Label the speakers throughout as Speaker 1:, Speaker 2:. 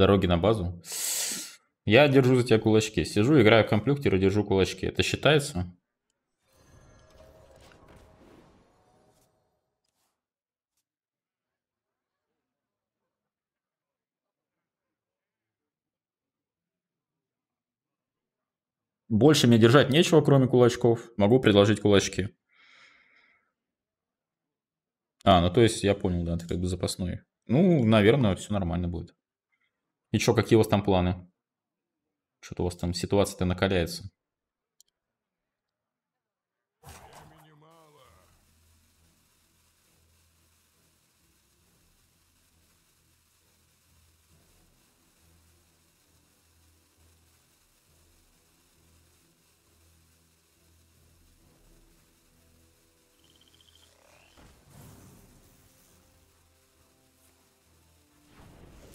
Speaker 1: дороги на базу. Я держу за тебя кулачки. Сижу, играю в компьютер и держу кулачки. Это считается? Больше мне держать нечего, кроме кулачков. Могу предложить кулачки. А, ну то есть я понял, да, ты как бы запасной. Ну, наверное, все нормально будет. И что, какие у вас там планы? Что-то у вас там ситуация-то накаляется.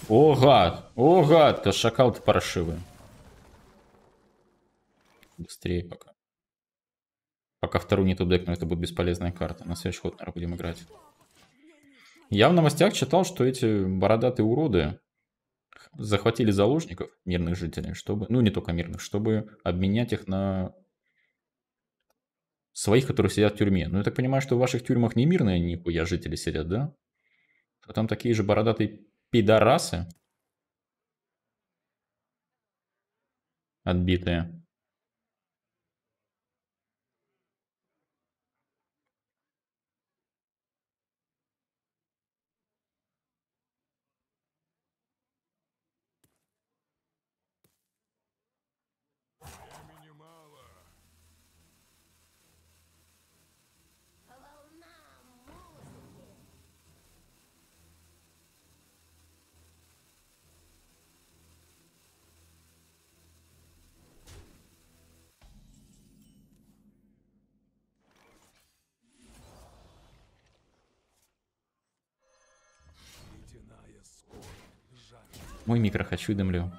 Speaker 1: О, гад! О, гад! Да шакал ты паршивый. Быстрее пока. Пока вторую не тудек, но это будет бесполезная карта. На следующий ход, наверное, будем играть. Я в новостях читал, что эти бородатые уроды захватили заложников, мирных жителей, чтобы, ну не только мирных, чтобы обменять их на своих, которые сидят в тюрьме. Ну я так понимаю, что в ваших тюрьмах не мирные нихуя жители сидят, да? А там такие же бородатые Пидорасы. Отбитые. Мой микро хочу дымлю.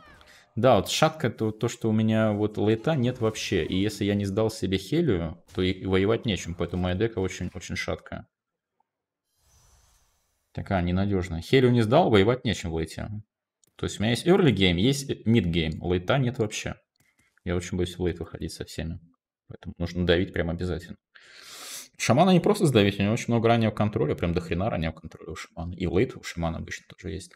Speaker 1: Да, вот шатка то, то, что у меня вот лейта нет вообще. И если я не сдал себе хелию, то и воевать нечем. Поэтому моя дека очень-очень шаткая. Такая ненадежная. Хелию не сдал, воевать нечем в лейте. То есть у меня есть early game, есть mid game. Лейта нет вообще. Я очень боюсь в лейт выходить со всеми. Поэтому нужно давить прям обязательно. Шамана не просто сдавить, у него очень много раннего контроля, прям до хрена раннего контроля у шамана. И лейт у шамана обычно тоже есть.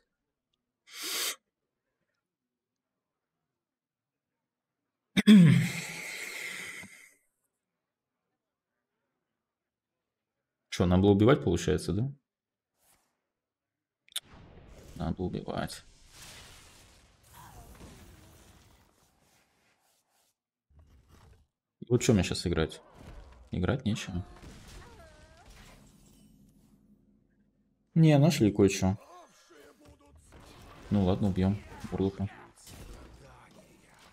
Speaker 1: Что, нам было убивать, получается, да? Надо убивать. вот что мне сейчас играть? Играть нечего. Не, нашли кое-что. Ну ладно, убьем Бурлока.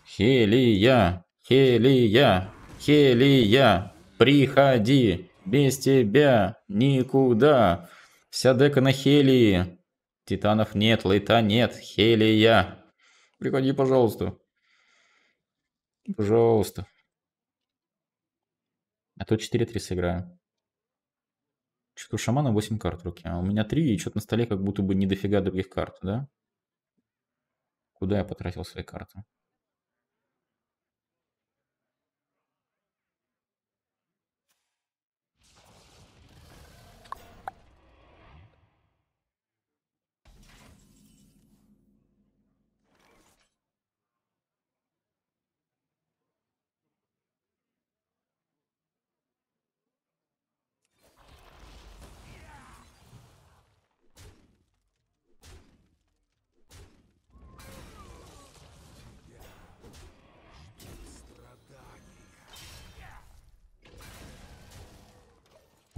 Speaker 1: Хелия! Хелия! Хелия! Приходи! Без тебя никуда! Вся дека на Хелии! Титанов нет, лейта нет, Хелия! Приходи, пожалуйста! Пожалуйста. А то 4-3 сыграю. Что-то у шамана 8 карт в руке, а у меня 3, и что-то на столе как будто бы не дофига других карт, да? куда я потратил свои карты.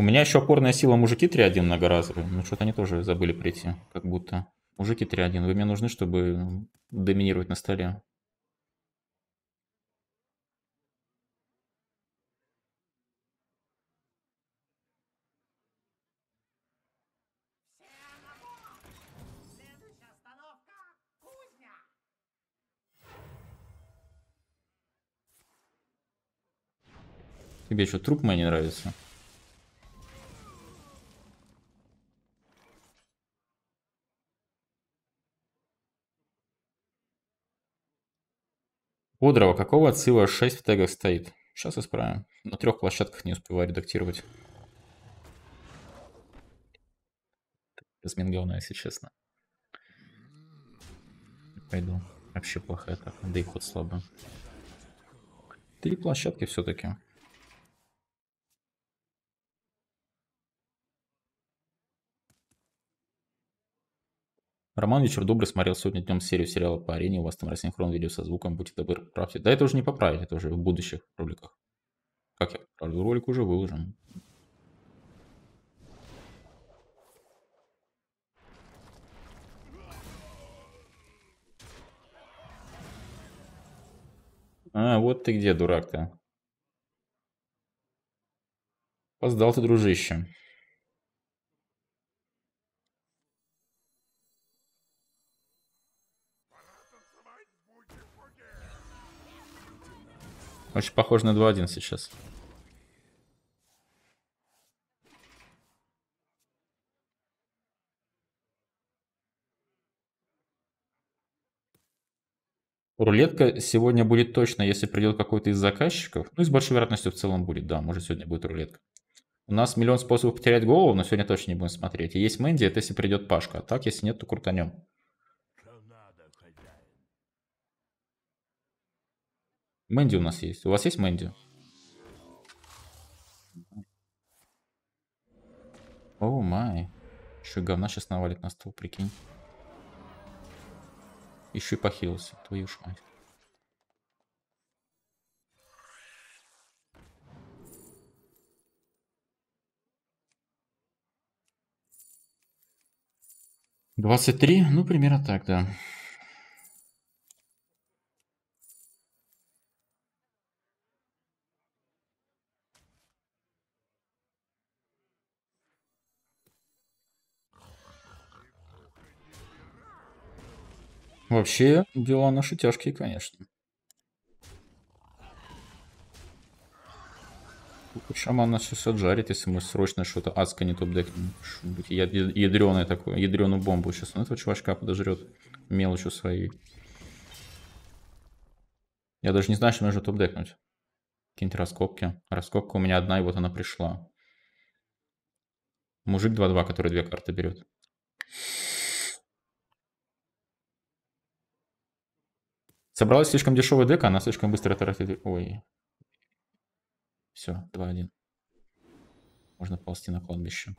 Speaker 1: У меня еще опорная сила мужики 3-1 многоразовые. Ну, что-то они тоже забыли прийти, как будто. Мужики 3-1. Вы мне нужны, чтобы доминировать на столе. Тебе что, труп мне не нравится? Кудрова, какого отсыла 6 в тегах стоит? Сейчас исправим. На трех площадках не успеваю редактировать. Размин говна, если честно. Пойду. Вообще плохо это. Да и ход слабо. Три площадки все-таки. Роман «Вечер добрый» смотрел сегодня днем серию сериала по арене. У вас там рассинхрон видео со звуком. Будьте добры, поправьте. Да это уже не поправить, это уже в будущих роликах. Как я поправлю? Ролик уже выложен. А, вот ты где, дурак-то. Поздал ты, дружище. Очень похоже на 2-1 сейчас. Рулетка сегодня будет точно, если придет какой-то из заказчиков. Ну и с большой вероятностью в целом будет, да, может сегодня будет рулетка. У нас миллион способов потерять голову, но сегодня точно не будем смотреть. И есть Мэнди, это если придет Пашка. А так, если нет, то крутанем. Мэнди у нас есть. У вас есть Мэнди? О, май. Еще говна сейчас навалит на стол, прикинь. Еще и похилился, твою ж мать. Двадцать три, ну примерно так, да. Вообще, дела наши тяжкие, конечно. Шаман нас сейчас отжарит, если мы срочно что-то адское не топ-декнем. Я ядреное такое, ядреную бомбу сейчас. он этого чувачка подожрет мелочью своей. Я даже не знаю, что нужно топ-декнуть. Какие-нибудь раскопки. Раскопка у меня одна, и вот она пришла. Мужик 2-2, который две карты берет. Собралась слишком дешевая дека, она слишком быстро тратит... Ой. Все, 2-1. Можно ползти на кладбище.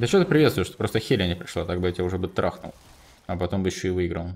Speaker 1: Да что ты приветствуешь, что просто Хеля не пришла, так бы я тебя уже бы трахнул. А потом бы еще и выиграл.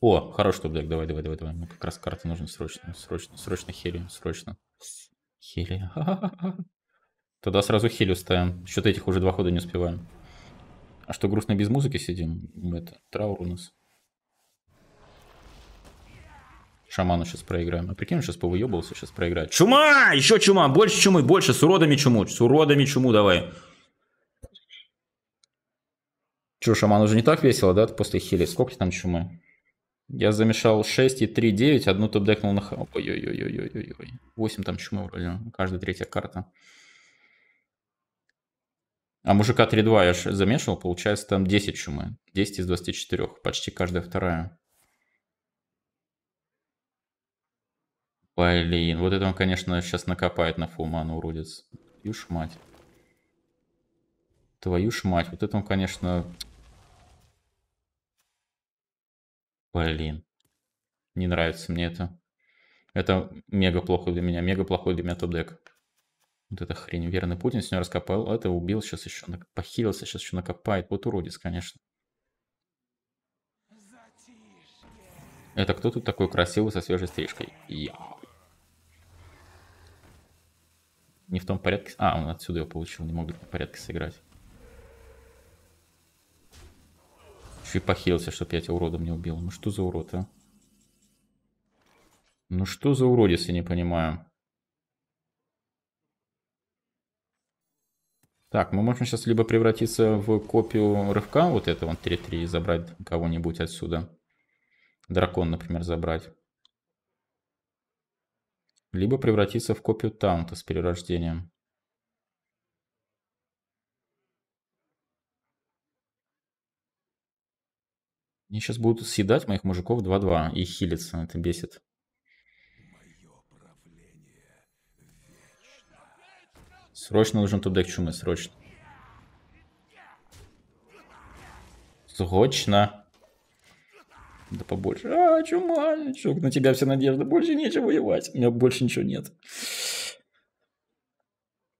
Speaker 1: О, хороший тубляк, давай, давай, давай, давай. Мне как раз карты нужны срочно, срочно, срочно, Хелию, срочно. Хелия. Тогда сразу Хелию ставим. Счет этих уже два хода не успеваем. А что, грустно без музыки сидим? Это, траур у нас. Шаману сейчас проиграем. А прикинь, он сейчас повыебывался, сейчас проиграет. Чума! Еще чума! Больше чумы, больше. С уродами чуму. С уродами чуму давай. Че, шаман уже не так весело, да? После хили. Сколько там чумы? Я замешал 6 и 3, 9, одну топдекнул на... Ой-ой-ой-ой-ой-ой. 8 там чумы вроде, каждая третья карта. А мужика 3-2 я замешивал, получается там 10 чумы. 10 из 24, почти каждая вторая. Блин, вот это он, конечно, сейчас накопает на фулману, уродец. Твою ж мать. Твою ж мать, вот это он, конечно... Блин. Не нравится мне это. Это мега плохо для меня. Мега плохой для меня топ-дек. Вот эта хрень. Верный Путин с ней раскопал. А это убил. Сейчас еще похилился. Сейчас еще накопает. Вот уродец, конечно. Это кто тут такой красивый со свежей стрижкой? Я. Не в том порядке. А, он отсюда его получил. Не мог в порядке сыграть. Еще и похилился, чтоб я тебя уродом не убил. Ну что за урод, а? Ну что за уродец, я не понимаю. Так, мы можем сейчас либо превратиться в копию рывка вот этого 3-3 и забрать кого-нибудь отсюда. Дракон, например, забрать. Либо превратиться в копию Таунта с перерождением. Они сейчас будут съедать моих мужиков 2-2 и хилиться. Это бесит. Срочно нужен топдек чумы, срочно. Срочно. Да побольше. А, чумальчик, на тебя вся надежда. Больше нечего воевать. У меня больше ничего нет.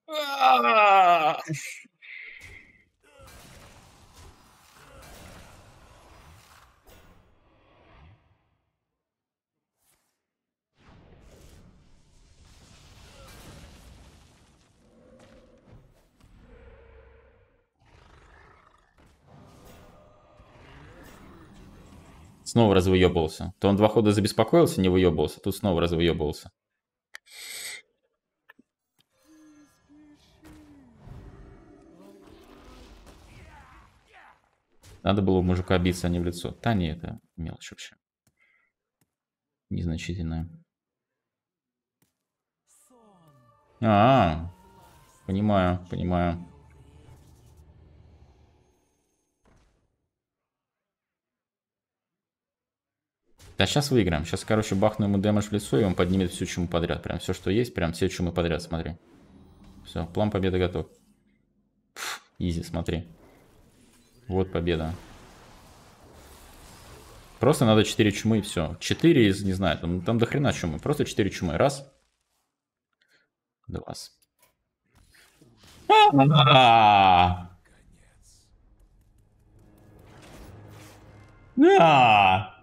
Speaker 1: А! снова развыебывался. То он два хода забеспокоился, не выебывался, тут снова развыебывался. Надо было мужика биться, а не в лицо. Та не это мелочь вообще. Незначительная. А, -а, -а. понимаю, понимаю. Да сейчас выиграем. Сейчас, короче, бахну ему дэмэдж в лицо, и он поднимет всю чуму подряд. Прям все, что есть, прям все чумы подряд, смотри. Все, план победы готов. Фу, изи, смотри. Вот победа. Просто надо 4 чумы и все. 4 из, не знаю, там, там до хрена чумы. Просто 4 чумы. Раз. Два. А -а -а! -а!